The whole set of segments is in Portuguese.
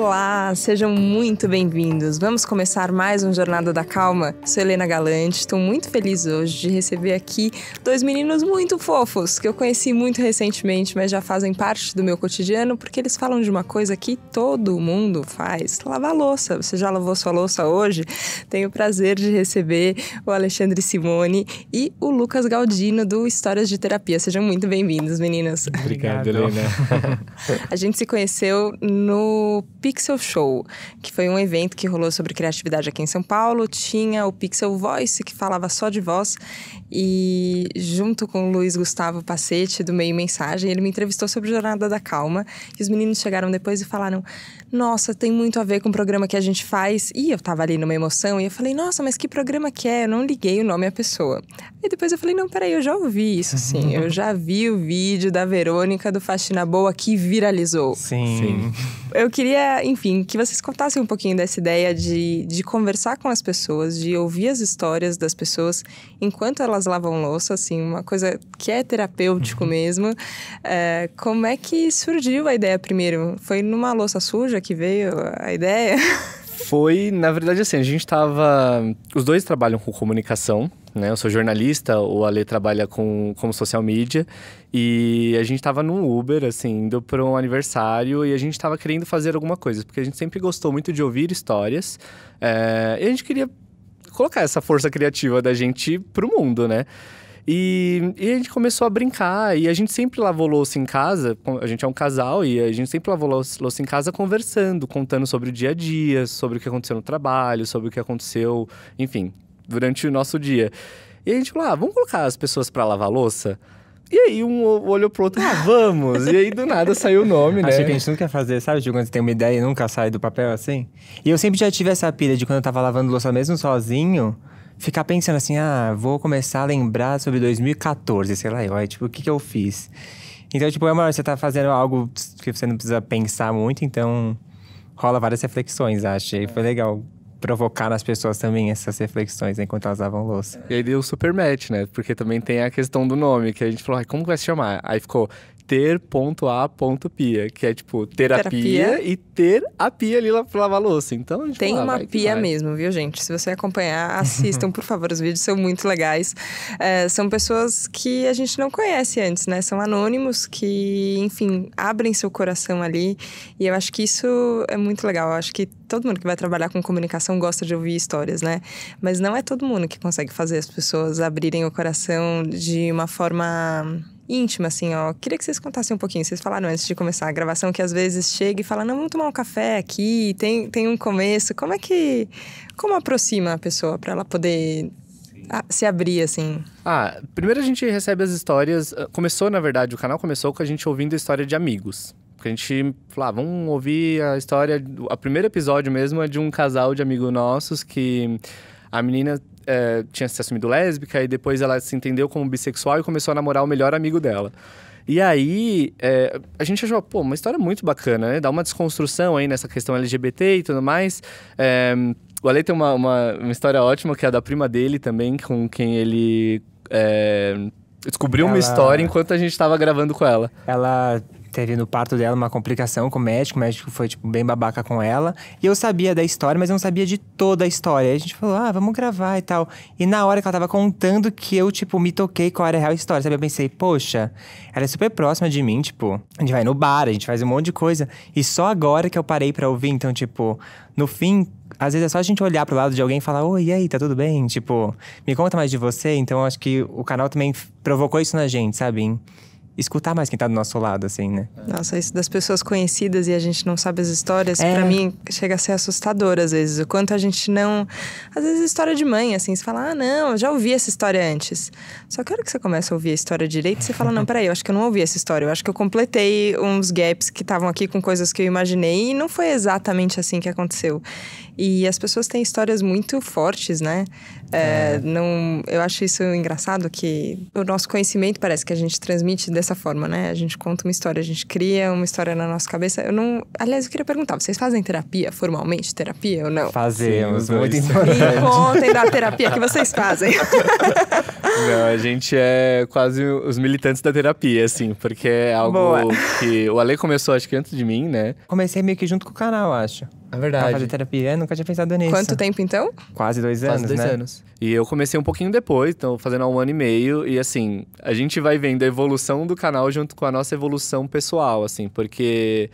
Olá, sejam muito bem-vindos. Vamos começar mais um Jornada da Calma. Sou Helena Galante, estou muito feliz hoje de receber aqui dois meninos muito fofos que eu conheci muito recentemente, mas já fazem parte do meu cotidiano porque eles falam de uma coisa que todo mundo faz: lavar louça. Você já lavou sua louça hoje? Tenho o prazer de receber o Alexandre Simone e o Lucas Galdino do Histórias de Terapia. Sejam muito bem-vindos, meninas. Obrigado, Helena. A gente se conheceu no Pixel Show, que foi um evento que rolou sobre criatividade aqui em São Paulo. Tinha o Pixel Voice, que falava só de voz, e junto com o Luiz Gustavo Pacete, do Meio Mensagem, ele me entrevistou sobre Jornada da Calma. E os meninos chegaram depois e falaram: Nossa, tem muito a ver com o programa que a gente faz. E eu tava ali numa emoção e eu falei: Nossa, mas que programa que é? Eu não liguei o nome à pessoa. E depois eu falei: Não, peraí, eu já ouvi isso, sim. eu já vi o vídeo da Verônica do Faxina Boa que viralizou. Sim. sim eu queria, enfim, que vocês contassem um pouquinho dessa ideia de, de conversar com as pessoas, de ouvir as histórias das pessoas enquanto elas lavam louça, assim, uma coisa que é terapêutico uhum. mesmo. É, como é que surgiu a ideia primeiro? Foi numa louça suja que veio a ideia? Foi, na verdade, assim, a gente tava. Os dois trabalham com comunicação né? Eu sou jornalista, o Ale trabalha com, como social media. E a gente tava num Uber, assim, indo para um aniversário e a gente tava querendo fazer alguma coisa, porque a gente sempre gostou muito de ouvir histórias. É, e a gente queria colocar essa força criativa da gente pro mundo, né? E, e, a gente começou a brincar. E a gente sempre lavou louça em casa. A gente é um casal e a gente sempre lavou louça em casa conversando, contando sobre o dia a dia, sobre o que aconteceu no trabalho, sobre o que aconteceu, enfim, durante o nosso dia. E a gente falou, ah, vamos colocar as pessoas para lavar louça? E aí um olhou pro outro, ah, vamos! e aí do nada saiu o nome, né? Achei que a gente nunca fazer, sabe, de quando você tem uma ideia e nunca sai do papel assim? E eu sempre já tive essa pilha de quando eu tava lavando louça mesmo sozinho, ficar pensando assim, ah, vou começar a lembrar sobre 2014, sei lá, eu, tipo, o que que eu fiz? Então, tipo, é uma você tá fazendo algo que você não precisa pensar muito, então rola várias reflexões, acho. E foi legal provocar nas pessoas também essas reflexões enquanto elas lavam louça. E aí deu super match, né? Porque também tem a questão do nome, que a gente falou, ah, como vai se chamar? Aí ficou ter.a.pia, que é tipo terapia, terapia. e ter a pia ali lá para lavar louça. Então, tipo, Tem lá, uma vai, pia vai. mesmo, viu, gente? Se você acompanhar, assistam, por favor, os vídeos são muito legais. É, são pessoas que a gente não conhece antes, né? São anônimos que, enfim, abrem seu coração ali. E eu acho que isso é muito legal. Eu acho que todo mundo que vai trabalhar com comunicação gosta de ouvir histórias, né? Mas não é todo mundo que consegue fazer as pessoas abrirem o coração de uma forma íntima, assim, ó. Queria que vocês contassem um pouquinho. Vocês falaram antes de começar a gravação que às vezes chega e fala, não, vamos tomar um café aqui, tem, tem um começo. Como é que. Como aproxima a pessoa para ela poder se abrir, assim? Ah, primeiro a gente recebe as histórias. Ah, começou, na verdade, o canal começou com a gente ouvindo a história de amigos. Porque a gente falou, ah, vamos ouvir a história. O primeiro episódio mesmo é de um casal de amigos nossos que a menina é, tinha se assumido lésbica e depois ela se entendeu como bissexual e começou a namorar o melhor amigo dela. E aí, é, a gente achou, pô, uma história muito bacana, né? Dá uma desconstrução aí nessa questão LGBT e tudo mais. É, o Ale tem uma, uma, uma, história ótima, que é a da prima dele também, com quem ele... É, descobriu ela... uma história enquanto a gente estava gravando com ela. Ela teve no parto dela uma complicação com o médico, o médico foi, tipo, bem babaca com ela. E eu sabia da história, mas eu não sabia de toda a história. Aí a gente falou, ah, vamos gravar e tal. E na hora que ela tava contando que eu, tipo, me toquei qual era a real história, sabe? Eu pensei, poxa, ela é super próxima de mim, tipo, a gente vai no bar, a gente faz um monte de coisa. E só agora que eu parei pra ouvir, então, tipo, no fim, às vezes é só a gente olhar pro lado de alguém e falar, oi, e aí, tá tudo bem? Tipo, me conta mais de você. Então, acho que o canal também provocou isso na gente, sabe? escutar mais quem tá do nosso lado, assim, né? Nossa, isso das pessoas conhecidas e a gente não sabe as histórias, é. para mim chega a ser assustador às vezes. O quanto a gente não. Às vezes, história de mãe, assim, você fala, ah, não, eu já ouvi essa história antes. Só que a hora que você começa a ouvir a história direito, você fala, não, peraí, eu acho que eu não ouvi essa história. Eu acho que eu completei uns gaps que estavam aqui com coisas que eu imaginei e não foi exatamente assim que aconteceu. E as pessoas têm histórias muito fortes, né? É, é. Não, eu acho isso engraçado que o nosso conhecimento parece que a gente transmite dessa forma, né? A gente conta uma história, a gente cria uma história na nossa cabeça. Eu não. Aliás, eu queria perguntar: vocês fazem terapia formalmente? Terapia ou não? Fazemos, Sim, muito importante. E contem da terapia que vocês fazem. não, a gente é quase os militantes da terapia, assim, porque é algo Boa. que o Ale começou, acho que antes de mim, né? Comecei meio que junto com o canal, acho. É verdade. Pra fazer terapia, eu nunca tinha pensado nisso. Quanto tempo então? Quase dois anos. Quase dois né? anos. E eu comecei um pouquinho depois, então fazendo há um ano e meio. E assim, a gente vai vendo a evolução do canal junto com a nossa evolução pessoal, assim, porque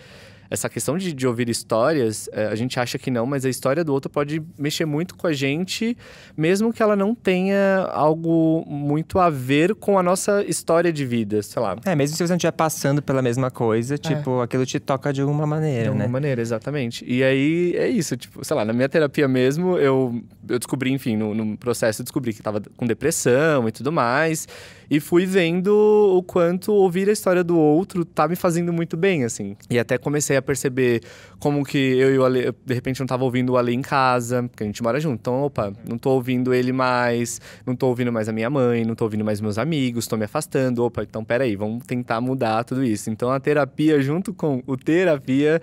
essa questão de, de ouvir histórias, é, a gente acha que não, mas a história do outro pode mexer muito com a gente, mesmo que ela não tenha algo muito a ver com a nossa história de vida, sei lá. É, mesmo se você não estiver passando pela mesma coisa, é. tipo, é. aquilo te toca de alguma maneira, De alguma né? maneira, exatamente. E aí, é isso, tipo, sei lá, na minha terapia mesmo, eu, eu descobri, enfim, no, no processo eu descobri que estava com depressão e tudo mais. E fui vendo o quanto ouvir a história do outro tá me fazendo muito bem, assim. E até comecei a perceber como que eu e o Ale, de repente, não tava ouvindo o Ale em casa, porque a gente mora junto. Então, opa, não tô ouvindo ele mais, não tô ouvindo mais a minha mãe, não tô ouvindo mais meus amigos, tô me afastando. Opa, então peraí, vamos tentar mudar tudo isso. Então, a terapia, junto com o terapia,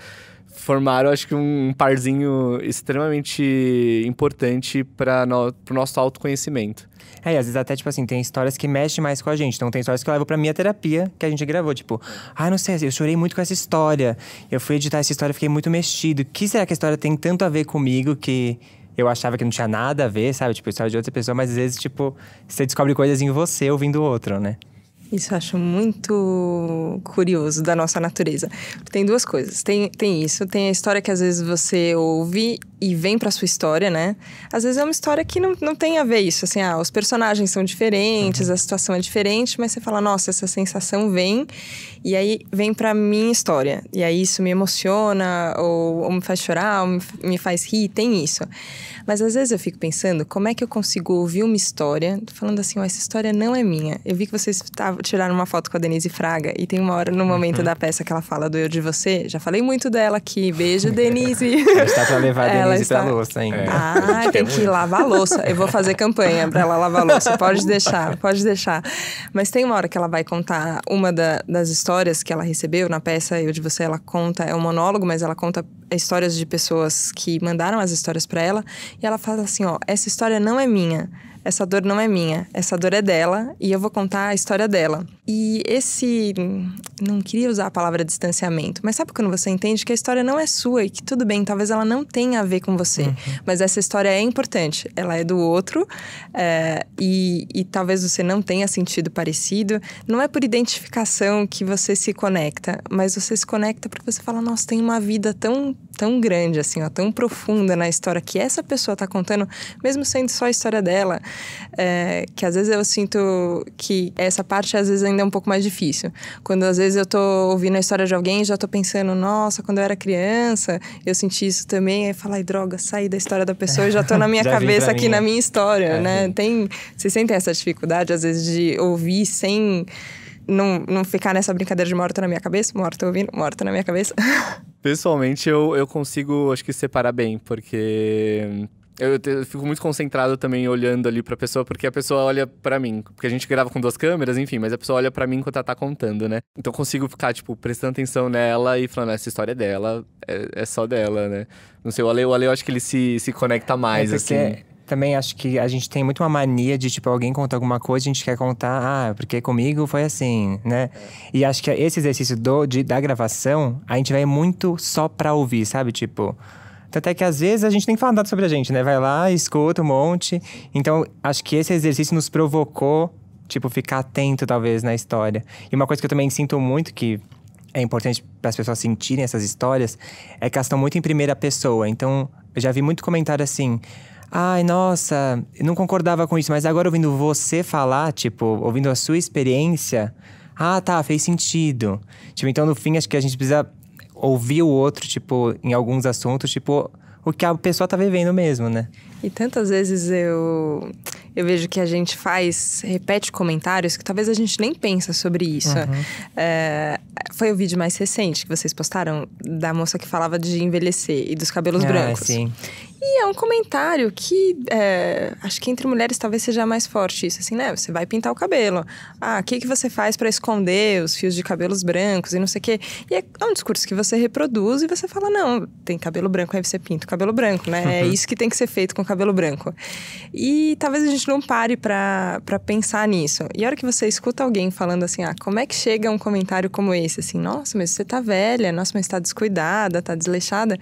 formaram, acho que, um parzinho extremamente importante para no, o nosso autoconhecimento. É, e às vezes até, tipo assim, tem histórias que mexem mais com a gente. Então tem histórias que eu levo pra minha terapia, que a gente gravou. Tipo, ah, não sei, eu chorei muito com essa história. Eu fui editar essa história, fiquei muito mexido. O que será que a história tem tanto a ver comigo que eu achava que não tinha nada a ver, sabe? Tipo, história de outra pessoa, mas às vezes, tipo, você descobre coisas em você ouvindo o outro, né? Isso eu acho muito curioso da nossa natureza. Tem duas coisas. Tem, tem isso, tem a história que às vezes você ouve e vem para sua história, né? Às vezes é uma história que não, não tem a ver isso, assim, ah, os personagens são diferentes, uhum. a situação é diferente, mas você fala, nossa, essa sensação vem e aí vem para minha história. E aí isso me emociona ou, ou me faz chorar, ou me, me faz rir, tem isso. Mas às vezes eu fico pensando como é que eu consigo ouvir uma história, falando assim, oh, essa história não é minha. Eu vi que vocês tá, tiraram uma foto com a Denise Fraga e tem uma hora no momento uhum. da peça que ela fala do eu de você. Já falei muito dela aqui. Beijo, Denise. está para levar a Denise ela está... pra louça ainda. É. Ah, tem que lavar a louça. Eu vou fazer campanha para ela lavar a louça. Pode deixar, pode deixar. Mas tem uma hora que ela vai contar uma da, das histórias que ela recebeu na peça Eu de Você. Ela conta, é um monólogo, mas ela conta histórias de pessoas que mandaram as histórias para ela e ela fala assim, ó, essa história não é minha, essa dor não é minha, essa dor é dela e eu vou contar a história dela. E esse não queria usar a palavra distanciamento, mas sabe quando você entende que a história não é sua e que tudo bem, talvez ela não tenha a ver com você, uhum. mas essa história é importante, ela é do outro é, e, e talvez você não tenha sentido parecido. Não é por identificação que você se conecta, mas você se conecta porque você fala, nossa, tem uma vida tão tão grande, assim, ó, tão profunda na história que essa pessoa está contando, mesmo sendo só a história dela, é, que às vezes eu sinto que essa parte às vezes ainda é um pouco mais difícil. Quando às vezes eu tô ouvindo a história de alguém, já tô pensando, nossa, quando eu era criança, eu senti isso também, aí fala, ai, droga, saí da história da pessoa e já tô na minha cabeça aqui minha. na minha história, é, né? Tem, vocês sentem essa dificuldade, às vezes, de ouvir sem não, não ficar nessa brincadeira de morta na minha cabeça, morta ouvindo, morta na minha cabeça. Pessoalmente, eu, eu consigo, acho que, separar bem, porque eu, te, eu, fico muito concentrado também olhando ali pra pessoa, porque a pessoa olha para mim. Porque a gente grava com duas câmeras, enfim, mas a pessoa olha para mim enquanto ela tá contando, né? Então eu consigo ficar, tipo, prestando atenção nela e falando, essa história é dela, é, é só dela, né? Não sei, o Ale, o Ale eu acho que ele se, se conecta mais, é assim. É, também acho que a gente tem muito uma mania de, tipo, alguém conta alguma coisa, a gente quer contar, ah, porque comigo foi assim, né? E acho que esse exercício do, de, da gravação, a gente vai muito só pra ouvir, sabe? Tipo. Tanto é que às vezes a gente nem fala nada sobre a gente, né? Vai lá, escuta um monte. Então, acho que esse exercício nos provocou, tipo, ficar atento, talvez, na história. E uma coisa que eu também sinto muito, que é importante para as pessoas sentirem essas histórias, é que elas estão muito em primeira pessoa. Então, eu já vi muito comentário assim. Ai, nossa, não concordava com isso, mas agora ouvindo você falar, tipo, ouvindo a sua experiência, ah, tá, fez sentido. Tipo, então no fim acho que a gente precisa ouvir o outro, tipo, em alguns assuntos, tipo, o que a pessoa tá vivendo mesmo, né? E tantas vezes eu eu vejo que a gente faz, repete comentários que talvez a gente nem pensa sobre isso. Uhum. É, foi o vídeo mais recente que vocês postaram da moça que falava de envelhecer e dos cabelos ah, brancos. Sim. E é um comentário que é, acho que entre mulheres talvez seja mais forte isso, assim, né? Você vai pintar o cabelo. Ah, o que, que você faz para esconder os fios de cabelos brancos e não sei o quê. E é, é, um discurso que você reproduz e você fala, não, tem cabelo branco, aí você pinta o cabelo branco, né? É uhum. É isso que tem que ser feito com cabelo branco. E talvez a gente não pare para pensar nisso. E a hora que você escuta alguém falando assim, ah, como é que chega um comentário como esse? Assim, nossa, mas você tá velha, nossa, mas tá descuidada, tá desleixada.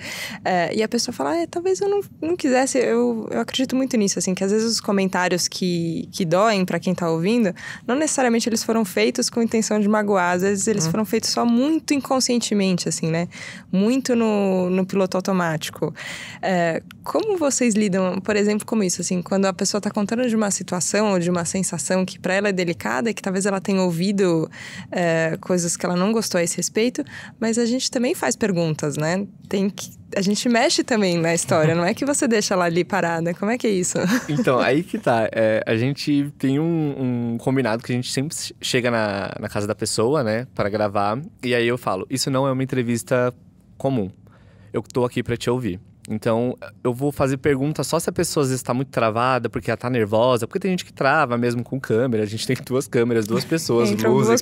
É, e a pessoa fala, ah, é, talvez eu não não quisesse, eu, eu acredito muito nisso, assim, que às vezes os comentários que, que doem para quem tá ouvindo, não necessariamente eles foram feitos com intenção de magoar, às vezes eles hum. foram feitos só muito inconscientemente, assim, né? Muito no, no piloto automático. É, como vocês lidam, por exemplo, com isso, assim, quando a pessoa tá contando de uma situação ou de uma sensação que para ela é delicada e que talvez ela tenha ouvido é, coisas que ela não gostou a esse respeito, mas a gente também faz perguntas, né? Tem que a gente mexe também na história, não é que você deixa ela ali parada. Como é que é isso? Então, aí que tá. É, a gente tem um, um, combinado que a gente sempre chega na, na casa da pessoa, né, para gravar. E aí eu falo: Isso não é uma entrevista comum. Eu tô aqui para te ouvir. Então, eu vou fazer perguntas só se a pessoa às vezes está muito travada, porque ela está nervosa, porque tem gente que trava mesmo com câmera. A gente tem duas câmeras, duas pessoas, luz, duas luz,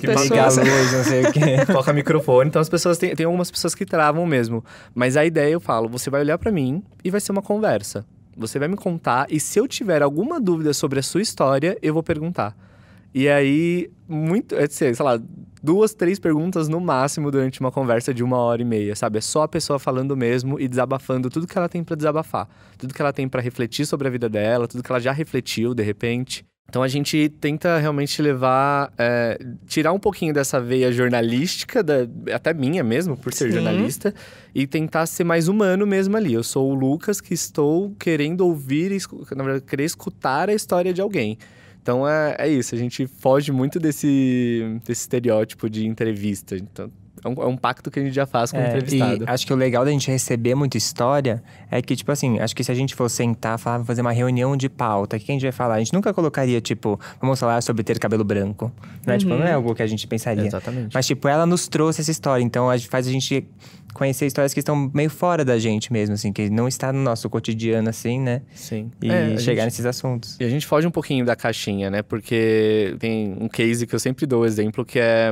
não sei o quê. Toca microfone. Então, as pessoas têm, tem algumas pessoas que travam mesmo. Mas a ideia, eu falo, você vai olhar para mim e vai ser uma conversa. Você vai me contar e se eu tiver alguma dúvida sobre a sua história, eu vou perguntar. E aí, muito, é, sei lá, duas, três perguntas no máximo durante uma conversa de uma hora e meia, sabe? É só a pessoa falando mesmo e desabafando tudo que ela tem para desabafar, tudo que ela tem para refletir sobre a vida dela, tudo que ela já refletiu de repente. Então a gente tenta realmente levar, é, tirar um pouquinho dessa veia jornalística, da, até minha mesmo, por ser Sim. jornalista, e tentar ser mais humano mesmo ali. Eu sou o Lucas que estou querendo ouvir, na verdade, querer escutar a história de alguém. Então é, é isso, a gente foge muito desse, desse estereótipo de entrevista. Então, é um, é um, pacto que a gente já faz com o é, entrevistado. acho que o legal da gente receber muita história é que, tipo assim, acho que se a gente for sentar, falar, fazer uma reunião de pauta, o que a gente vai falar? A gente nunca colocaria, tipo, vamos falar sobre ter cabelo branco. Né? Uhum. Tipo, não é uhum. algo que a gente pensaria. Exatamente. Mas, tipo, ela nos trouxe essa história, então a, faz a gente conhecer histórias que estão meio fora da gente mesmo, assim, que não está no nosso cotidiano, assim, né? Sim. E é, chegar gente... nesses assuntos. E a gente foge um pouquinho da caixinha, né? Porque tem um case que eu sempre dou exemplo, que é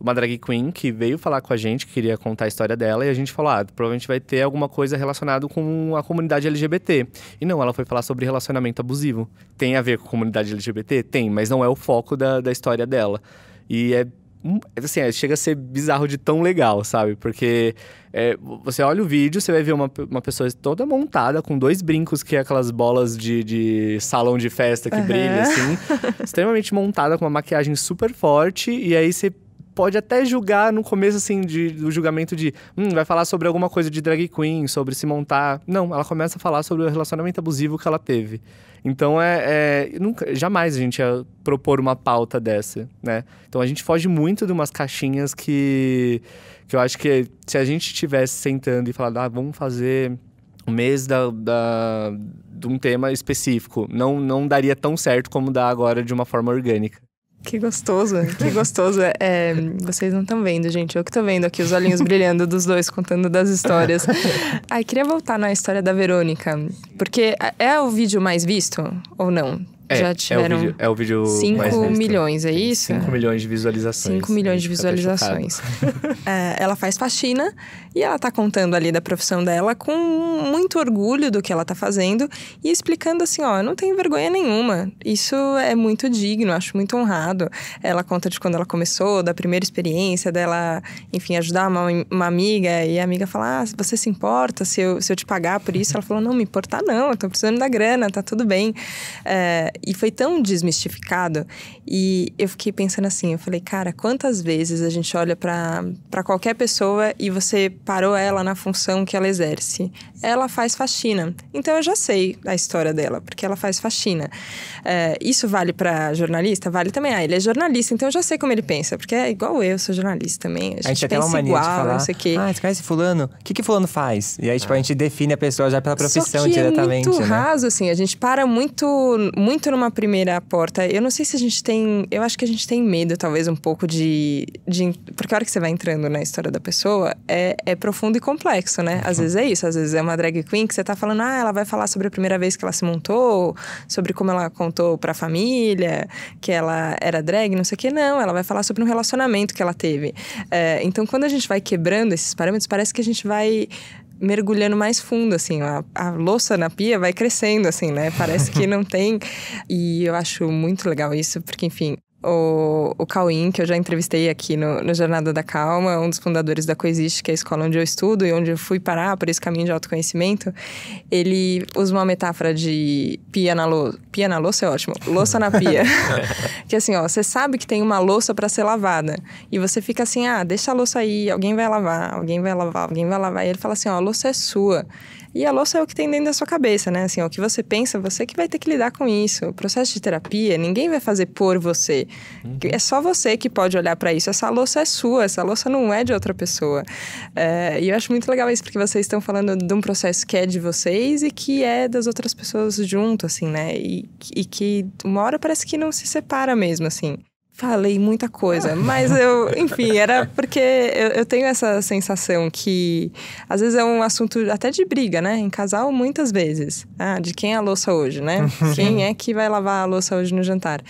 uma drag queen que veio falar com a gente, que queria contar a história dela, e a gente falou, ah, provavelmente vai ter alguma coisa relacionada com a comunidade LGBT. E não, ela foi falar sobre relacionamento abusivo. Tem a ver com a comunidade LGBT? Tem, mas não é o foco da, da história dela. E é Hum, assim, é, chega a ser bizarro de tão legal, sabe? Porque é, você olha o vídeo, você vai ver uma, uma pessoa toda montada, com dois brincos, que é aquelas bolas de, de salão de festa que uhum. brilha, assim. extremamente montada, com uma maquiagem super forte. E aí você pode até julgar no começo, assim, de, do julgamento de hum, vai falar sobre alguma coisa de drag queen, sobre se montar. Não, ela começa a falar sobre o relacionamento abusivo que ela teve. Então é. é nunca, jamais a gente ia propor uma pauta dessa, né? Então a gente foge muito de umas caixinhas que. que eu acho que se a gente estivesse sentando e falando, ah, vamos fazer um mês da, da, de um tema específico, não, não daria tão certo como dá agora de uma forma orgânica. Que gostoso, que gostoso. É, é vocês não estão vendo, gente. Eu que estou vendo aqui os olhinhos brilhando dos dois, contando das histórias. Ai, queria voltar na história da Verônica. Porque é, é o vídeo mais visto ou não? É, já é tiveram. É o vídeo, é 5 milhões, é isso? 5 milhões de visualizações. 5 milhões de visualizações. é, ela faz faxina e ela tá contando ali da profissão dela com muito orgulho do que ela tá fazendo e explicando assim: ó, não tenho vergonha nenhuma. Isso é muito digno, acho muito honrado. Ela conta de quando ela começou, da primeira experiência dela, enfim, ajudar uma, uma amiga e a amiga fala: ah, você se importa se eu, se eu te pagar por isso? Ela falou: não, me importar não, eu tô precisando da grana, tá tudo bem. É, e foi tão desmistificado. E eu fiquei pensando assim, eu falei, cara, quantas vezes a gente olha para qualquer pessoa e você parou ela na função que ela exerce? Ela faz faxina. Então eu já sei a história dela, porque ela faz faxina. É, isso vale para jornalista? Vale também. Ah, ele é jornalista, então eu já sei como ele pensa, porque é igual eu, sou jornalista também. A gente, a gente pensa uma igual, de falar, não sei o quê. Ah, você conhece fulano? O que, que fulano faz? E aí, tipo, a ah. gente define a pessoa já pela profissão Só que diretamente. É muito né? raso, assim, a gente para muito, muito muito numa primeira porta. Eu não sei se a gente tem. Eu acho que a gente tem medo, talvez, um pouco de. de porque a hora que você vai entrando na história da pessoa é, é profundo e complexo, né? Às uhum. vezes é isso, às vezes é uma drag queen que você tá falando, ah, ela vai falar sobre a primeira vez que ela se montou, sobre como ela contou pra família, que ela era drag, não sei o que. Não, ela vai falar sobre um relacionamento que ela teve. É, então, quando a gente vai quebrando esses parâmetros, parece que a gente vai mergulhando mais fundo, assim. A, a louça na pia vai crescendo, assim, né? Parece que não tem. E eu acho muito legal isso, porque, enfim, o, o Cauim, que eu já entrevistei aqui no, no Jornada da Calma, um dos fundadores da Coexiste, que é a escola onde eu estudo e onde eu fui parar por esse caminho de autoconhecimento, ele usa uma metáfora de pia na louça. Pia na louça é ótimo. Louça na pia. que assim, ó, você sabe que tem uma louça para ser lavada. E você fica assim, ah, deixa a louça aí, alguém vai lavar, alguém vai lavar, alguém vai lavar. E ele fala assim, ó, a louça é sua. E a louça é o que tem dentro da sua cabeça, né? Assim, é o que você pensa, você que vai ter que lidar com isso. O processo de terapia, ninguém vai fazer por você. Uhum. É só você que pode olhar para isso. Essa louça é sua, essa louça não é de outra pessoa. É, e eu acho muito legal isso, porque vocês estão falando de um processo que é de vocês e que é das outras pessoas junto, assim, né? E, e que uma hora parece que não se separa mesmo, assim falei muita coisa, ah. mas eu, enfim, era porque eu, eu, tenho essa sensação que às vezes é um assunto até de briga, né? Em casal, muitas vezes. Ah, de quem é a louça hoje, né? quem é que vai lavar a louça hoje no jantar?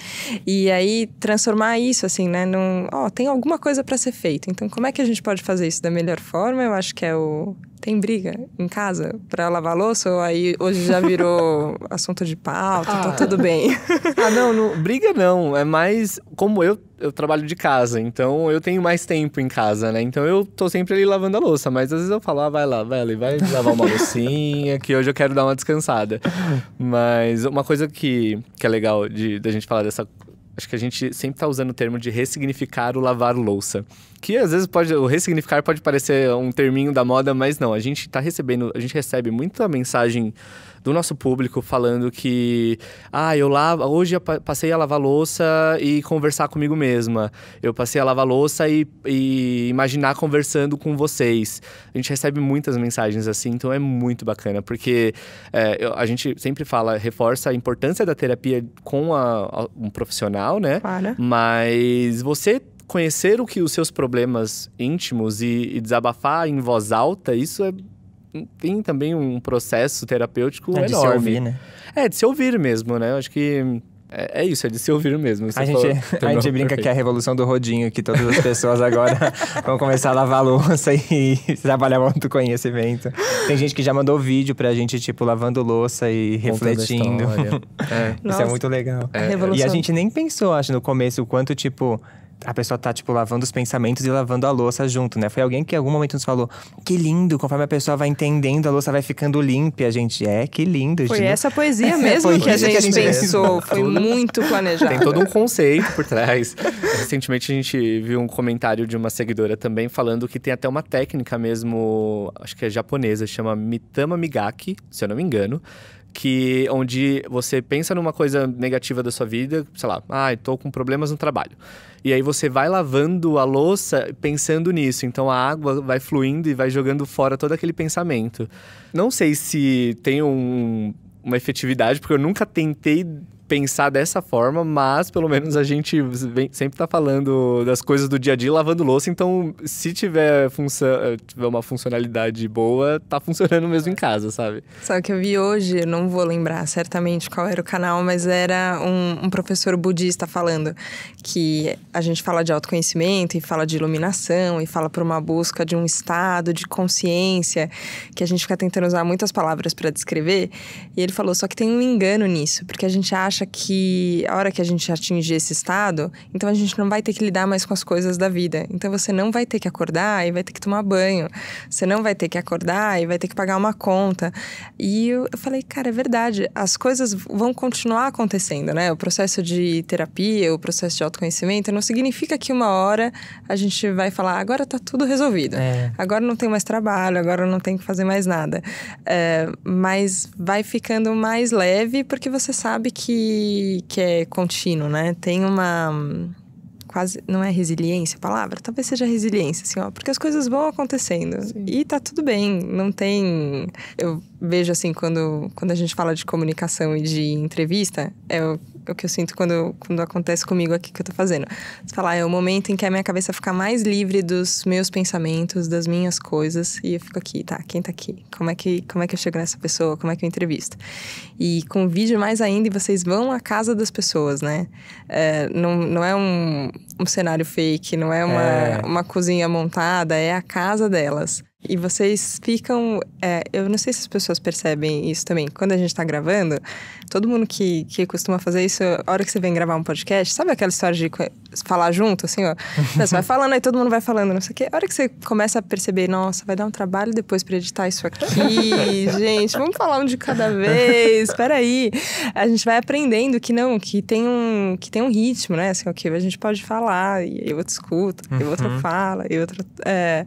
E aí transformar isso, assim, né? Num, ó, tem alguma coisa para ser feita. Então, como é que a gente pode fazer isso da melhor forma? Eu acho que é o, tem briga em casa para lavar louça? Ou aí hoje já virou assunto de pauta, então ah. tá tudo bem? ah, não, não, briga não. É mais como eu, eu trabalho de casa, então eu tenho mais tempo em casa, né? Então eu tô sempre ali lavando a louça, mas às vezes eu falo, ah, vai lá, vai ali, vai lavar uma loucinha, que hoje eu quero dar uma descansada. Mas uma coisa que, que é legal de, de a gente falar dessa acho que a gente sempre está usando o termo de ressignificar o lavar louça. Que às vezes pode, o ressignificar pode parecer um terminho da moda, mas não. A gente está recebendo, a gente recebe muita mensagem do nosso público falando que ah, eu lavo, hoje eu passei a lavar louça e conversar comigo mesma. Eu passei a lavar louça e, e imaginar conversando com vocês. A gente recebe muitas mensagens assim, então é muito bacana, porque é, a gente sempre fala, reforça a importância da terapia com a, a, um profissional, né? Para. Mas você conhecer o que os seus problemas íntimos e, e desabafar em voz alta, isso é tem também um processo terapêutico é, enorme. De se ouvir, né? É, de se ouvir mesmo, né? Eu acho que é, é isso, é de se ouvir mesmo. A gente, falou, a gente brinca perfeito. que é a revolução do rodinho, que todas as pessoas agora vão começar a lavar a louça e trabalhar muito conhecimento. Tem gente que já mandou vídeo pra gente, tipo, lavando louça e refletindo. É. isso é muito legal. É, e a gente nem pensou, acho, no começo, o quanto, tipo, a pessoa tá, tipo, lavando os pensamentos e lavando a louça junto, né? Foi alguém que em algum momento nos falou: que lindo, conforme a pessoa vai entendendo, a louça vai ficando limpa. A gente, é, que lindo. Foi essa poesia mesmo a que a gente pensou. Foi muito planejado. Tem todo um conceito por trás. Recentemente a gente viu um comentário de uma seguidora também falando que tem até uma técnica mesmo, acho que é japonesa, chama Mitama Migaki, se eu não me engano que onde você pensa numa coisa negativa da sua vida, sei lá, ah, estou com problemas no trabalho. E aí você vai lavando a louça pensando nisso, então a água vai fluindo e vai jogando fora todo aquele pensamento. Não sei se tem um, uma efetividade, porque eu nunca tentei pensar dessa forma, mas pelo menos a gente vem, sempre tá falando das coisas do dia a dia lavando louça, então se tiver, tiver uma funcionalidade boa, tá funcionando mesmo em casa, sabe? Sabe que eu vi hoje, eu não vou lembrar certamente qual era o canal, mas era um, um professor budista falando que a gente fala de autoconhecimento e fala de iluminação e fala por uma busca de um estado de consciência, que a gente fica tentando usar muitas palavras para descrever, e ele falou só que tem um engano nisso, porque a gente acha acha que a hora que a gente atingir esse estado, então a gente não vai ter que lidar mais com as coisas da vida. Então você não vai ter que acordar e vai ter que tomar banho. Você não vai ter que acordar e vai ter que pagar uma conta. E eu, falei, cara, é verdade. As coisas vão continuar acontecendo, né? O processo de terapia, o processo de autoconhecimento, não significa que uma hora a gente vai falar, agora tá tudo resolvido. É. Agora não tem mais trabalho, agora não tem que fazer mais nada. É, mas vai ficando mais leve porque você sabe que que, é contínuo, né? Tem uma quase não é resiliência a palavra, talvez seja resiliência, assim, ó, porque as coisas vão acontecendo Sim. e tá tudo bem, não tem eu vejo assim quando quando a gente fala de comunicação e de entrevista, é o é o que eu sinto quando, quando acontece comigo aqui que eu tô fazendo. Você fala, ah, é o momento em que a minha cabeça fica mais livre dos meus pensamentos, das minhas coisas, e eu fico aqui, tá? Quem tá aqui? Como é que, como é que eu chego nessa pessoa? Como é que eu entrevisto? E com vídeo mais ainda, e vocês vão à casa das pessoas, né? É, não, não é um, um cenário fake, não é uma, é. uma cozinha montada, é a casa delas. E vocês ficam. É, eu não sei se as pessoas percebem isso também. Quando a gente tá gravando, todo mundo que, que costuma fazer isso, a hora que você vem gravar um podcast, sabe aquela história de falar junto, assim, ó. você vai falando, aí todo mundo vai falando, não sei o quê. A hora que você começa a perceber, nossa, vai dar um trabalho depois para editar isso aqui, gente, vamos falar um de cada vez, espera aí. A gente vai aprendendo que não, que tem um, que tem um ritmo, né? Assim, o que a gente pode falar, e aí outro escuta, uhum. e outro fala, e outro... É...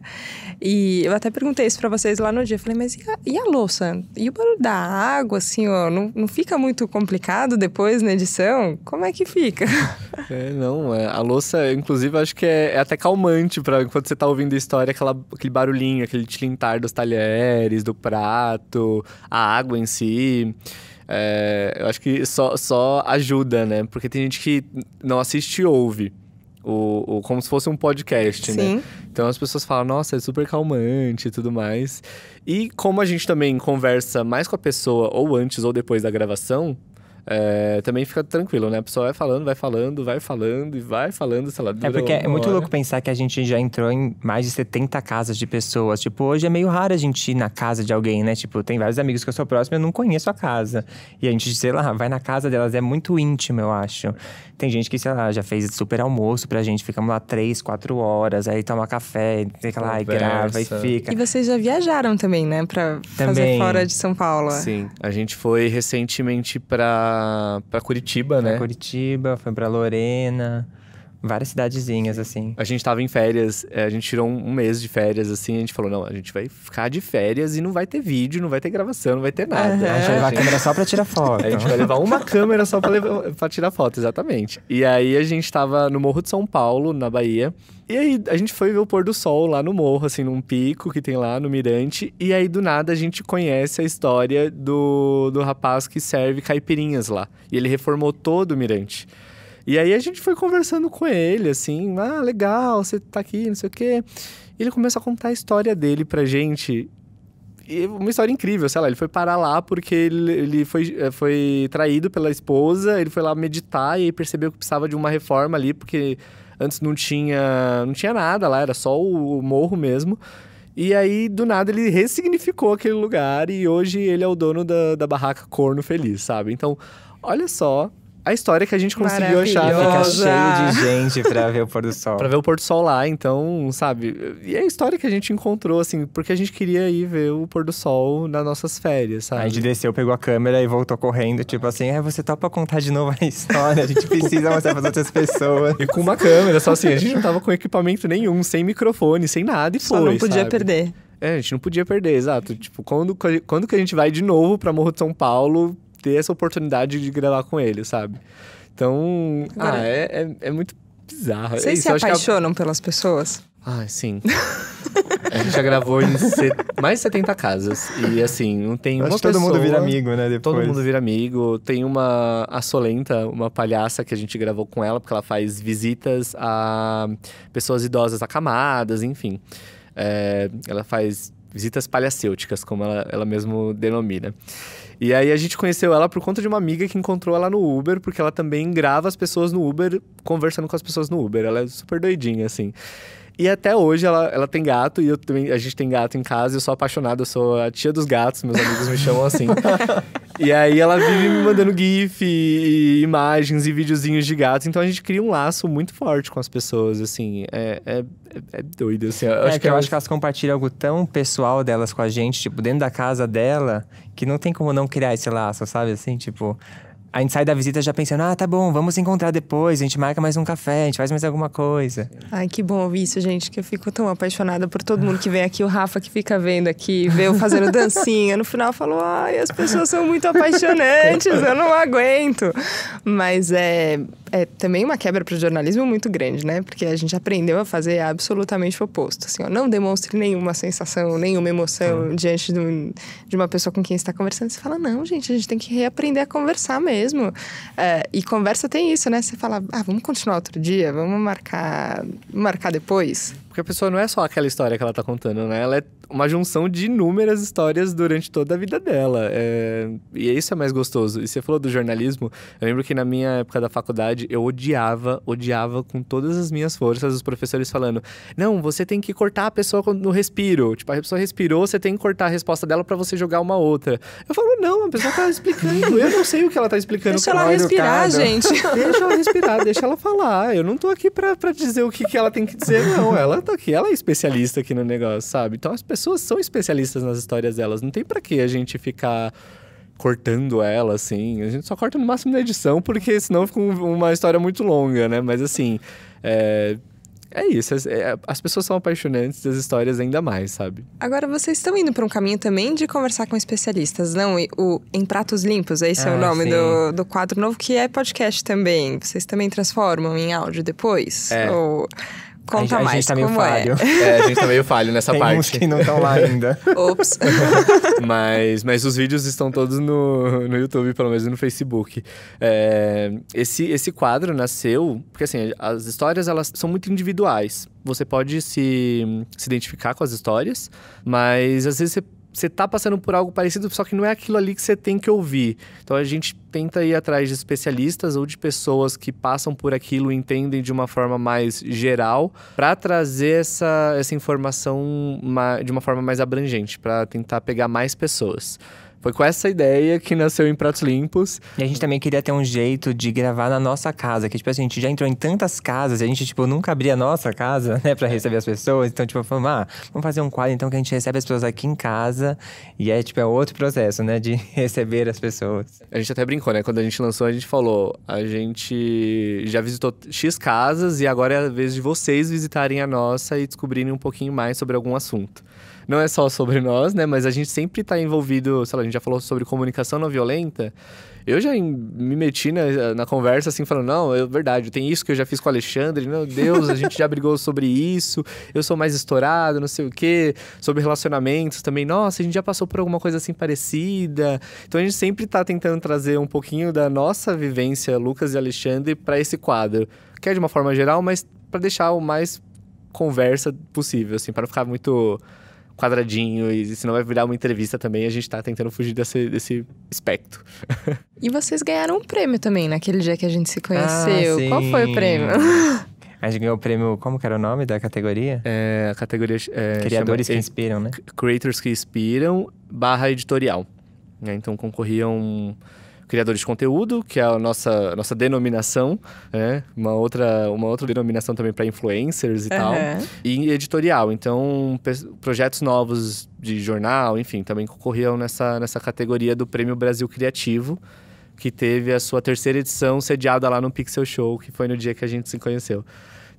E eu até perguntei isso para vocês lá no dia, falei, mas e a, e a louça? E o barulho da água, assim, ó, não, não fica muito complicado depois na edição? Como é que fica? É, não, é a louça, inclusive, acho que é, é até calmante para enquanto você tá ouvindo a história, aquela, aquele barulhinho, aquele tilintar dos talheres, do prato, a água em si. É, eu acho que só, só ajuda, né? Porque tem gente que não assiste e ouve. O, o, como se fosse um podcast, né? Sim. né? Então as pessoas falam, nossa, é super calmante e tudo mais. E como a gente também conversa mais com a pessoa ou antes ou depois da gravação, é, também fica tranquilo, né? A pessoa vai falando, vai falando, vai falando e vai falando, sei lá. É porque é muito hora. louco pensar que a gente já entrou em mais de 70 casas de pessoas. Tipo, hoje é meio raro a gente ir na casa de alguém, né? Tipo, tem vários amigos que eu sou próximo e eu não conheço a casa. E a gente, sei lá, vai na casa delas, é muito íntimo, eu acho. Tem gente que, sei lá, já fez super almoço pra gente, ficamos lá três, quatro horas, aí toma café, fica lá e grava e fica. E vocês já viajaram também, né? Pra também. fazer fora de São Paulo. É. Sim, a gente foi recentemente pra para Curitiba, né? né? Curitiba, foi para Lorena várias cidadezinhas, assim. A gente tava em férias, é, a gente tirou um, mês de férias, assim, a gente falou, não, a gente vai ficar de férias e não vai ter vídeo, não vai ter gravação, não vai ter nada. a gente vai levar a câmera só pra tirar foto. a gente vai levar uma câmera só pra, levar, pra tirar foto, exatamente. E aí a gente tava no Morro de São Paulo, na Bahia, e aí a gente foi ver o pôr do sol lá no morro, assim, num pico que tem lá no mirante. E aí do nada a gente conhece a história do, do rapaz que serve caipirinhas lá. E ele reformou todo o mirante. E aí a gente foi conversando com ele, assim, ah, legal, você tá aqui, não sei o quê. E ele começou a contar a história dele pra gente. E uma história incrível, sei lá, ele foi parar lá porque ele, ele foi, eh, foi traído pela esposa, ele foi lá meditar e percebeu que precisava de uma reforma ali, porque antes não tinha, não tinha nada lá, era só o, o morro mesmo. E aí, do nada, ele ressignificou aquele lugar e hoje ele é o dono da, da barraca Corno Feliz, sabe? Então, olha só a história que a gente conseguiu achar. Fica cheio de gente pra ver o pôr do sol. pra ver o pôr do sol lá, então, sabe? E é a história que a gente encontrou, assim, porque a gente queria ir ver o pôr do sol nas nossas férias, sabe? Aí a gente desceu, pegou a câmera e voltou correndo, tipo assim, é, você topa contar de novo a história, a gente precisa mostrar pras outras pessoas. E com uma câmera, só assim, a gente não tava com equipamento nenhum, sem microfone, sem nada, e só foi, não podia sabe? perder. É, a gente não podia perder, exato. Tipo, quando, quando que a gente vai de novo pra Morro de São Paulo ter essa oportunidade de gravar com ele, sabe? Então, Agora, ah, é, é, é, muito bizarro. Vocês é isso, se é apaixonam pelas pessoas? Ah, sim. A gente já gravou em set... mais de 70 casas. E assim, não tem uma Acho pessoa... todo mundo vira amigo, né? Depois. Todo mundo vira amigo. Tem uma... A Solenta, uma palhaça que a gente gravou com ela. Porque ela faz visitas a pessoas idosas acamadas, enfim. É... Ela faz visitas palhacêuticas, como ela, ela mesmo denomina. E aí a gente conheceu ela por conta de uma amiga que encontrou ela no Uber, porque ela também grava as pessoas no Uber, conversando com as pessoas no Uber. Ela é super doidinha, assim. E até hoje ela, ela tem gato e eu também, a gente tem gato em casa. Eu sou apaixonado, eu sou a tia dos gatos, meus amigos me chamam assim. e aí ela vive me mandando GIF, e, e imagens e videozinhos de gatos. Então a gente cria um laço muito forte com as pessoas, assim. É, é, é doido, assim. Eu é acho que, eu elas... É acho que elas compartilham algo tão pessoal delas com a gente, tipo, dentro da casa dela, que não tem como não criar esse laço, sabe? Assim, tipo, a gente sai da visita já pensando, ah, tá bom, vamos se encontrar depois, a gente marca mais um café, a gente faz mais alguma coisa. Ai, que bom ouvir isso, gente, que eu fico tão apaixonada por todo mundo que vem aqui, o Rafa que fica vendo aqui, vê fazendo dancinha, no final falou, ai, as pessoas são muito apaixonantes, eu não aguento. Mas é, é também uma quebra para o jornalismo muito grande, né? Porque a gente aprendeu a fazer absolutamente o oposto, assim, ó, não demonstre nenhuma sensação, nenhuma emoção hum. diante de, um, de uma pessoa com quem está conversando, você fala, não, gente, a gente tem que reaprender a conversar mesmo mesmo. É, e conversa tem isso, né? Você fala, ah, vamos continuar outro dia, vamos marcar, marcar depois. Porque a pessoa não é só aquela história que ela tá contando, né? Ela é uma junção de inúmeras histórias durante toda a vida dela. É... E é isso é mais gostoso. E você falou do jornalismo. Eu lembro que na minha época da faculdade eu odiava, odiava com todas as minhas forças os professores falando: não, você tem que cortar a pessoa no respiro. Tipo, a pessoa respirou, você tem que cortar a resposta dela para você jogar uma outra. Eu falo: não, a pessoa tá explicando. eu não sei o que ela tá explicando. Deixa ela respirar, gente. deixa ela respirar, deixa ela falar. Eu não tô aqui pra, pra dizer o que, que ela tem que dizer, não. Ela tá aqui, ela é especialista aqui no negócio, sabe? Então as pessoas pessoas são especialistas nas histórias delas. Não tem para que a gente ficar cortando ela, assim. A gente só corta no máximo na edição, porque senão fica uma história muito longa, né? Mas assim. É... É isso, as, é, é, as, pessoas são apaixonantes das histórias ainda mais, sabe? Agora, vocês estão indo para um caminho também de conversar com especialistas, não? O Em Pratos Limpos, esse ah, é o ah, nome do, do quadro novo, que é podcast também. Vocês também transformam em áudio depois? É. Ou Conta a, mais, a gente tá meio falho. É? é? a gente tá meio falho nessa Tem parte. Uns que não estão lá ainda. Ops. mas, mas os vídeos estão todos no, no YouTube, pelo menos no Facebook. É, esse, esse quadro nasceu, porque assim, as histórias elas são muito individuais. Você pode se, se identificar com as histórias, mas às vezes você você tá passando por algo parecido, só que não é aquilo ali que você tem que ouvir. Então a gente tenta ir atrás de especialistas ou de pessoas que passam por aquilo, entendem de uma forma mais geral, para trazer essa, essa informação de uma forma mais abrangente, para tentar pegar mais pessoas. Foi com essa ideia que nasceu em Pratos Limpos. E a gente também queria ter um jeito de gravar na nossa casa, que tipo assim, a gente já entrou em tantas casas e a gente tipo nunca abria a nossa casa, né, para receber as pessoas. Então tipo, falamos, ah, vamos fazer um quadro então que a gente recebe as pessoas aqui em casa e é tipo é outro processo, né, de receber as pessoas. A gente até brincou, né, quando a gente lançou, a gente falou, a gente já visitou X casas e agora é a vez de vocês visitarem a nossa e descobrirem um pouquinho mais sobre algum assunto não é só sobre nós, né? Mas a gente sempre está envolvido, sei lá, a gente já falou sobre comunicação não violenta. Eu já me meti na, na conversa assim, falando, não, é verdade, tem isso que eu já fiz com o Alexandre, meu Deus, a gente já brigou sobre isso, eu sou mais estourado, não sei o quê, sobre relacionamentos também, nossa, a gente já passou por alguma coisa assim parecida. Então a gente sempre está tentando trazer um pouquinho da nossa vivência, Lucas e Alexandre, para esse quadro. Que é de uma forma geral, mas para deixar o mais conversa possível, assim, para não ficar muito quadradinho, e se não vai virar uma entrevista também. A gente tá tentando fugir desse, desse espectro. e vocês ganharam um prêmio também naquele dia que a gente se conheceu. Ah, Qual foi o prêmio? A gente ganhou o prêmio, como que era o nome da categoria? É, a categoria. É, Criadores chama, que inspiram, né? Creators que inspiram, barra editorial. Né, então concorriam criadores de conteúdo, que é a nossa, nossa denominação, né? Uma outra, uma outra denominação também para influencers e uhum. tal. E editorial. Então, projetos novos de jornal, enfim, também concorriam nessa, nessa categoria do Prêmio Brasil Criativo que teve a sua terceira edição sediada lá no Pixel Show, que foi no dia que a gente se conheceu.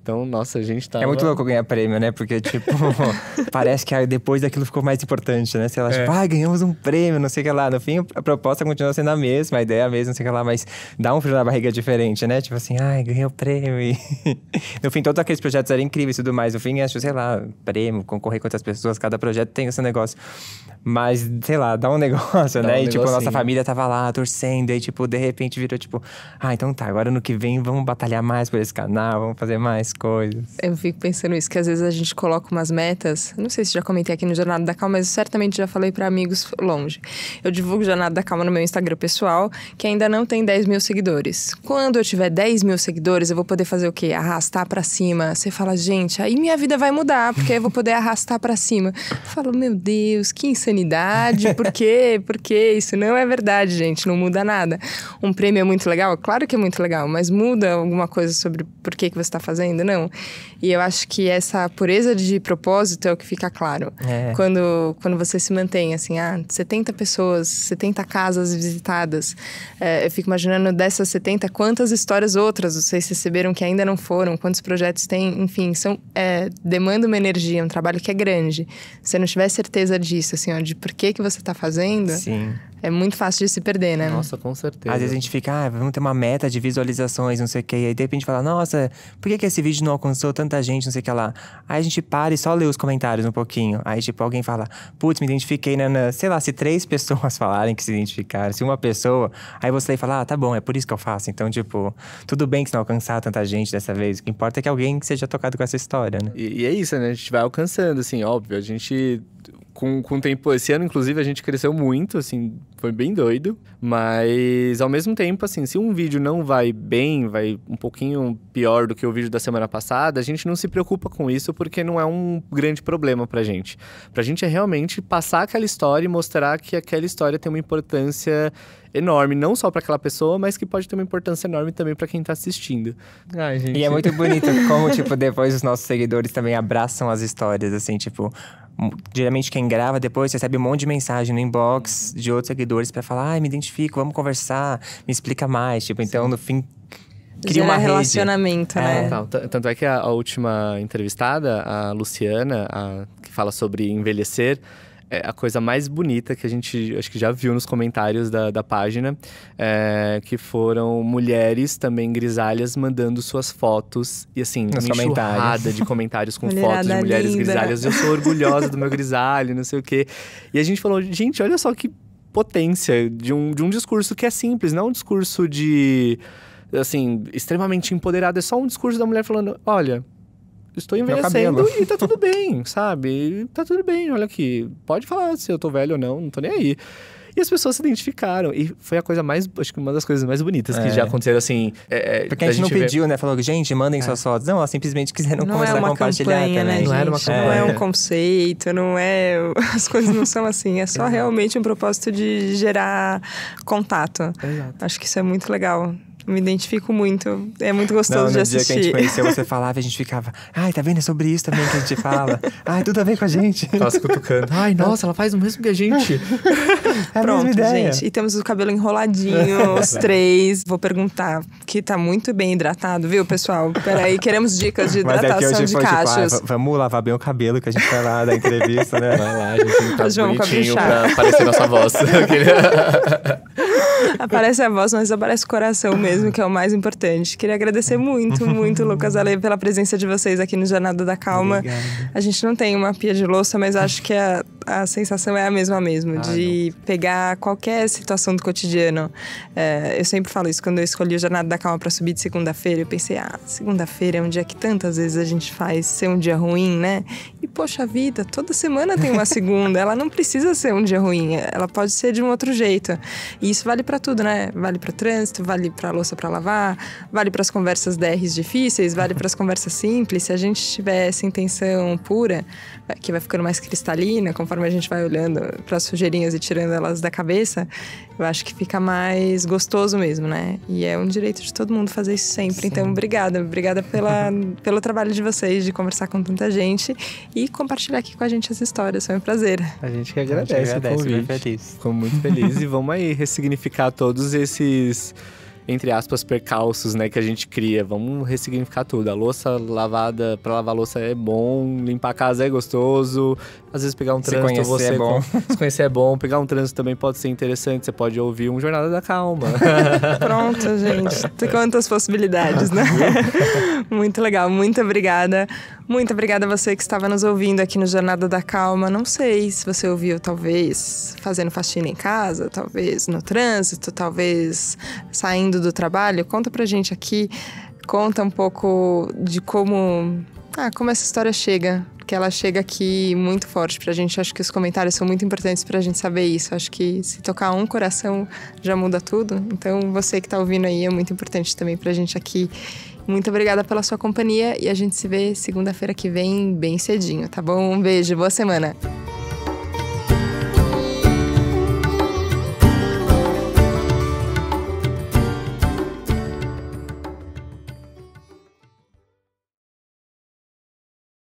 Então, nossa, a gente tá. É muito louco ganhar prêmio, né? Porque, tipo, parece que depois daquilo ficou mais importante, né? Sei lá, tipo, é. tipo, ah, ganhamos um prêmio, não sei o que lá. No fim, a proposta continua sendo a mesma, a ideia mesmo, é mesma, não sei o que lá. Mas dá um frio na barriga diferente, né? Tipo assim, ai, ganhei o prêmio. E... no fim, todos aqueles projetos eram incríveis e tudo mais. No fim, acho, sei lá, prêmio, concorrer com outras pessoas, cada projeto tem o seu negócio. Mas, sei lá, dá um negócio, dá né? Um e, tipo, negocinho. nossa família tava lá, torcendo. E, tipo, de repente virou, tipo, ah, então tá, agora no que vem vamos batalhar mais por esse canal, vamos fazer mais coisas. Eu fico pensando isso, que às vezes a gente coloca umas metas. Não sei se já comentei aqui no Jornada da Calma, mas certamente já falei para amigos longe. Eu divulgo Jornada da Calma no meu Instagram pessoal, que ainda não tem 10 mil seguidores. Quando eu tiver 10 mil seguidores, eu vou poder fazer o quê? Arrastar para cima. Você fala, gente, aí minha vida vai mudar, porque eu vou poder arrastar para cima. Eu falo, meu Deus, que insanidade. Por quê? Por quê? Isso não é verdade, gente. Não muda nada. Um prêmio é muito legal? Claro que é muito legal, mas muda alguma coisa sobre por que, que você está fazendo? não. E eu acho que essa pureza de propósito é o que fica claro. É. Quando, quando você se mantém, assim, ah, 70 pessoas, 70 casas visitadas. É, eu fico imaginando dessas 70, quantas histórias outras vocês receberam que ainda não foram, quantos projetos tem, enfim, são, é, demanda uma energia, um trabalho que é grande. Se você não tiver certeza disso, assim, ó, de por que, que você está fazendo, Sim é muito fácil de se perder, né? Nossa, com certeza. Às vezes a gente fica, ah, vamos ter uma meta de visualizações, não sei o que. E aí de repente fala, nossa, por que, que esse vídeo não alcançou tanta gente, não sei o que lá? Aí a gente para e só lê os comentários um pouquinho. Aí, tipo, alguém fala, putz, me identifiquei, né? Sei lá, se três pessoas falarem que se identificaram, se uma pessoa, aí você fala, ah, tá bom, é por isso que eu faço. Então, tipo, tudo bem que não alcançar tanta gente dessa vez. O que importa é que alguém seja tocado com essa história, né? E, e é isso, né? A gente vai alcançando, assim, óbvio. A gente com, com o tempo, esse ano, inclusive, a gente cresceu muito, assim, foi bem doido. Mas, ao mesmo tempo, assim, se um vídeo não vai bem, vai um pouquinho pior do que o vídeo da semana passada, a gente não se preocupa com isso porque não é um grande problema pra gente. Pra gente é realmente passar aquela história e mostrar que aquela história tem uma importância enorme, não só para aquela pessoa, mas que pode ter uma importância enorme também para quem tá assistindo. Ai, e é muito bonito como, tipo, depois os nossos seguidores também abraçam as histórias, assim, tipo, geralmente quem grava depois recebe um monte de mensagem no inbox de outros seguidores para falar, ai, me identifico, vamos conversar, me explica mais, tipo, então no fim cria um relacionamento, rede. É. né? É. Então, tanto é que a, a última entrevistada, a Luciana, a, que fala sobre envelhecer, é a coisa mais bonita que a gente acho que já viu nos comentários da, da página, é, que foram mulheres também grisalhas mandando suas fotos e assim, Nos uma enxurrada de comentários com fotos de mulheres linda. grisalhas. Eu sou orgulhosa do meu grisalho, não sei o quê. E a gente falou, gente, olha só que potência de um, de um discurso que é simples, não um discurso de assim, extremamente empoderado, é só um discurso da mulher falando, olha, estou envelhecendo e tá tudo bem, sabe? tá tudo bem, olha aqui. Pode falar se eu tô velho ou não, não tô nem aí. E as pessoas se identificaram. E foi a coisa mais. Acho que uma das coisas mais bonitas é. que já aconteceram, assim. É, é Porque a gente, não pediu, né? Falou, gente, mandem é. suas fotos. Não, elas simplesmente quiseram não começar é uma a compartilhar campanha, né, também. Né, não, era uma é. campanha. não é um conceito, não é. As coisas não são assim. É só realmente um propósito de gerar contato. Exato. Acho que isso é muito legal me identifico muito. É muito gostoso não, de assistir. No dia que a gente conheceu, você falava e a gente ficava... Ai, tá vendo? É sobre isso também que a gente fala. Ai, tudo a ver com a gente. Nossa, cutucando. Ai, nossa, ela faz o mesmo que a gente. é a Pronto, gente. E temos o cabelo enroladinho, os três. Vou perguntar, que tá muito bem hidratado, viu, pessoal? Peraí, queremos dicas de é hidratação é de foi, cachos. Tipo, ah, vamos lavar bem o cabelo que a gente vai lá da entrevista, né? Vai lá, a gente tá João, bonitinho pra aparecer nossa voz. aparece a voz, mas aparece o coração mesmo mesmo, que é o mais importante. Queria agradecer muito, muito, Lucas Ale, pela presença de vocês aqui no Jornada da Calma. Obrigado. A gente não tem uma pia de louça, mas acho que é a sensação é a mesma mesmo, ah, de não. pegar qualquer situação do cotidiano. É, eu sempre falo isso, quando eu escolhi o Jornada da Calma para subir de segunda-feira, eu pensei, ah, segunda-feira é um dia que tantas vezes a gente faz ser um dia ruim, né? E poxa vida, toda semana tem uma segunda, ela não precisa ser um dia ruim, ela pode ser de um outro jeito. E isso vale para tudo, né? Vale para o trânsito, vale para louça para lavar, vale para as conversas DRs difíceis, vale para as conversas simples. Se a gente tiver essa intenção pura, que vai ficando mais cristalina conforme conforme a gente vai olhando para as sujeirinhas e tirando elas da cabeça, eu acho que fica mais gostoso mesmo, né? E é um direito de todo mundo fazer isso sempre. Sim. Então, obrigada, obrigada pela, pelo trabalho de vocês de conversar com tanta gente e compartilhar aqui com a gente as histórias. Foi um prazer. A gente que agradece, a gente agradece o convite. Feliz. muito feliz e vamos aí ressignificar todos esses entre aspas, percalços, né, que a gente cria. Vamos ressignificar tudo. A louça lavada, para lavar louça é bom, limpar a casa é gostoso. Às vezes pegar um se trânsito, você é bom. se conhecer é bom, pegar um trânsito também pode ser interessante. Você pode ouvir um Jornada da Calma. Pronto, gente. Quantas possibilidades, né? muito legal. Muito obrigada muito obrigada a você que estava nos ouvindo aqui no Jornada da Calma. Não sei se você ouviu, talvez fazendo faxina em casa, talvez no trânsito, talvez saindo do trabalho. Conta pra gente aqui, conta um pouco de como, ah, como essa história chega que ela chega aqui muito forte pra gente. Acho que os comentários são muito importantes pra gente saber isso. Acho que se tocar um coração já muda tudo. Então, você que tá ouvindo aí é muito importante também pra gente aqui muito obrigada pela sua companhia e a gente se vê segunda-feira que vem, bem cedinho, tá bom? Um beijo, boa semana!